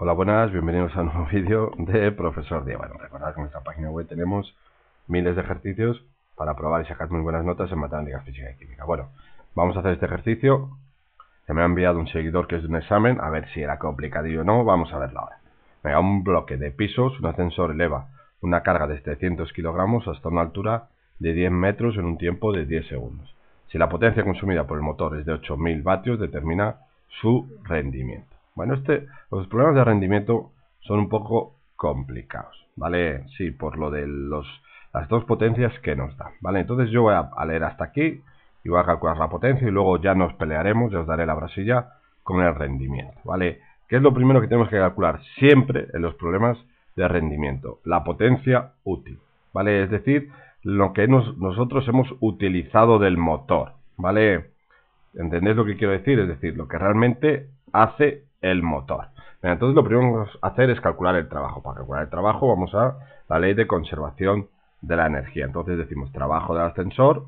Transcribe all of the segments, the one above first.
Hola, buenas, bienvenidos a un nuevo vídeo de Profesor Diego. Bueno, recordad que en nuestra página web tenemos miles de ejercicios para probar y sacar muy buenas notas en matemáticas física y química. Bueno, vamos a hacer este ejercicio Se me ha enviado un seguidor que es de un examen, a ver si era complicadillo o no, vamos a verlo ahora. da un bloque de pisos, un ascensor eleva una carga de 300 kilogramos hasta una altura de 10 metros en un tiempo de 10 segundos. Si la potencia consumida por el motor es de 8000 vatios, determina su rendimiento. Bueno, este, los problemas de rendimiento son un poco complicados, ¿vale? Sí, por lo de los, las dos potencias que nos dan, ¿vale? Entonces yo voy a, leer hasta aquí y voy a calcular la potencia y luego ya nos pelearemos, ya os daré la brasilla con el rendimiento, ¿vale? ¿Qué es lo primero que tenemos que calcular siempre en los problemas de rendimiento? La potencia útil, ¿vale? Es decir, lo que nosotros hemos utilizado del motor, ¿vale? ¿Entendéis lo que quiero decir? Es decir, lo que realmente hace el motor. Entonces lo primero que vamos a hacer es calcular el trabajo. Para calcular el trabajo vamos a la ley de conservación de la energía. Entonces decimos trabajo del ascensor,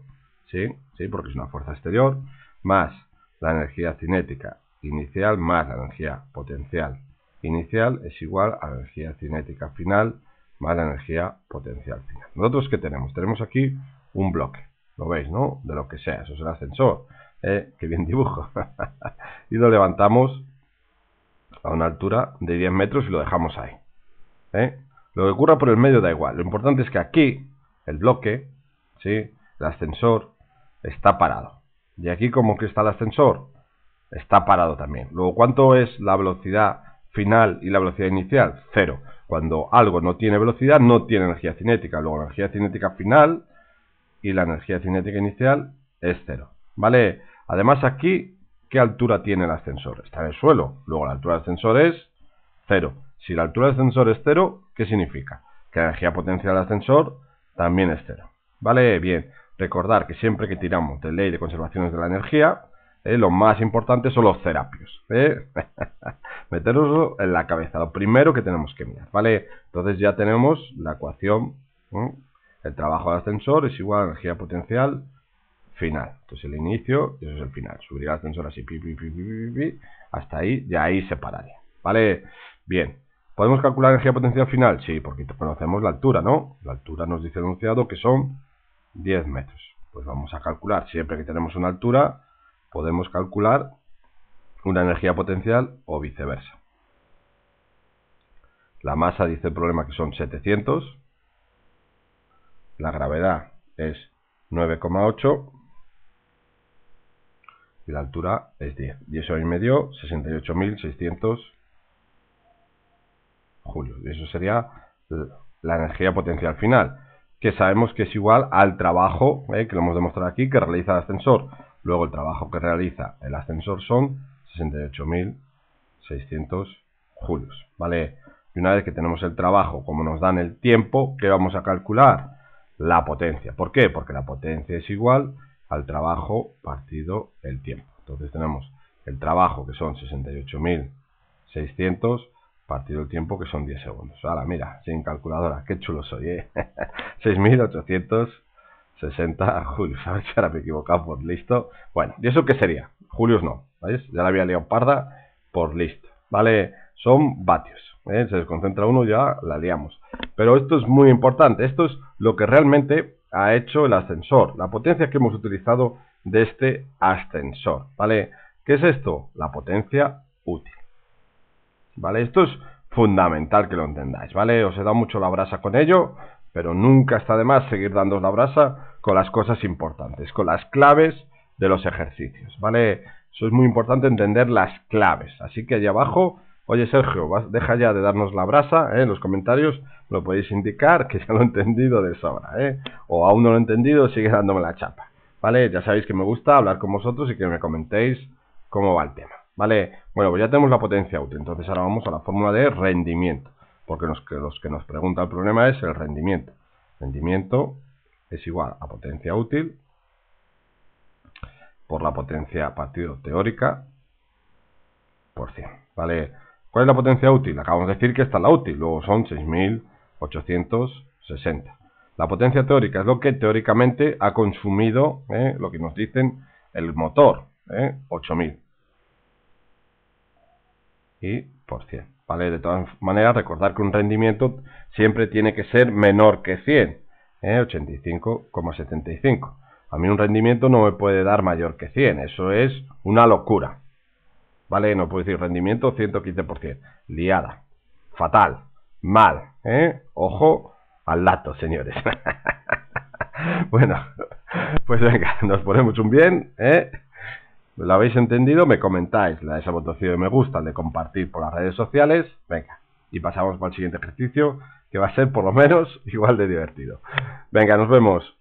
sí, sí, porque es una fuerza exterior, más la energía cinética inicial más la energía potencial inicial es igual a la energía cinética final más la energía potencial final. Nosotros que tenemos? Tenemos aquí un bloque, lo veis, ¿no? De lo que sea, eso es el ascensor, ¿eh? que bien dibujo. y lo levantamos a una altura de 10 metros y lo dejamos ahí. ¿eh? Lo que ocurra por el medio da igual. Lo importante es que aquí el bloque, ¿sí? el ascensor, está parado. Y aquí como que está el ascensor, está parado también. Luego, ¿cuánto es la velocidad final y la velocidad inicial? Cero. Cuando algo no tiene velocidad, no tiene energía cinética. Luego, la energía cinética final y la energía cinética inicial es cero. ¿Vale? Además, aquí ¿Qué altura tiene el ascensor? Está en el suelo. Luego la altura del ascensor es cero. Si la altura del ascensor es cero, ¿qué significa? Que la energía potencial del ascensor también es cero. ¿Vale? Bien. Recordar que siempre que tiramos de ley de conservaciones de la energía, eh, lo más importante son los terapios. ¿eh? en la cabeza, lo primero que tenemos que mirar. ¿Vale? Entonces ya tenemos la ecuación. ¿eh? El trabajo del ascensor es igual a la energía potencial final. Entonces el inicio y eso es el final. subiría el ascensor así, pi, hasta ahí, de ahí se pararía. ¿Vale? Bien. ¿Podemos calcular energía potencial final? Sí, porque conocemos la altura, ¿no? La altura nos dice el enunciado que son 10 metros. Pues vamos a calcular, siempre que tenemos una altura, podemos calcular una energía potencial o viceversa. La masa dice el problema que son 700. La gravedad es 9,8 la altura es 10. Y eso 68.600 julios. Y eso sería la energía potencial final, que sabemos que es igual al trabajo eh, que lo hemos demostrado aquí que realiza el ascensor. Luego el trabajo que realiza el ascensor son 68.600 julios. ¿Vale? Y una vez que tenemos el trabajo, como nos dan el tiempo, ¿qué vamos a calcular? La potencia. ¿Por qué? Porque la potencia es igual al trabajo partido el tiempo. Entonces tenemos el trabajo que son 68.600 partido el tiempo que son 10 segundos. Ahora mira, sin calculadora, qué chulo soy, ¿eh? 6.860 Julio, A ver ahora me he equivocado por pues listo. Bueno, ¿y eso qué sería? Julios no, ¿veis? Ya la había liado parda por pues listo, ¿vale? Son vatios. ¿eh? Se desconcentra uno, ya la liamos. Pero esto es muy importante. Esto es lo que realmente ha hecho el ascensor, la potencia que hemos utilizado de este ascensor, ¿vale? ¿Qué es esto? La potencia útil, ¿vale? Esto es fundamental que lo entendáis, ¿vale? Os he dado mucho la brasa con ello, pero nunca está de más seguir dando la brasa con las cosas importantes, con las claves de los ejercicios, ¿vale? Eso es muy importante entender las claves, así que allá abajo Oye, Sergio, deja ya de darnos la brasa, en ¿eh? los comentarios lo podéis indicar, que ya lo he entendido de sobra, ¿eh? o aún no lo he entendido, sigue dándome la chapa. ¿Vale? Ya sabéis que me gusta hablar con vosotros y que me comentéis cómo va el tema. ¿Vale? Bueno, pues ya tenemos la potencia útil, entonces ahora vamos a la fórmula de rendimiento, porque los que, los que nos pregunta el problema es el rendimiento. Rendimiento es igual a potencia útil por la potencia partido teórica por 100, ¿vale? ¿Cuál es la potencia útil? Acabamos de decir que está la útil, luego son 6.860. La potencia teórica es lo que teóricamente ha consumido, eh, lo que nos dicen, el motor, 8.000. Eh, y por 100. ¿vale? De todas maneras, recordar que un rendimiento siempre tiene que ser menor que 100, ¿eh? 85,75. A mí un rendimiento no me puede dar mayor que 100, eso es una locura. ¿vale? No puedo decir rendimiento 115%. Liada. Fatal. Mal. ¿eh? Ojo al dato, señores. bueno, pues venga, nos ponemos un bien. ¿eh? ¿Lo habéis entendido? Me comentáis, la de esa de me gusta, de compartir por las redes sociales. Venga, y pasamos para el siguiente ejercicio, que va a ser por lo menos igual de divertido. Venga, nos vemos.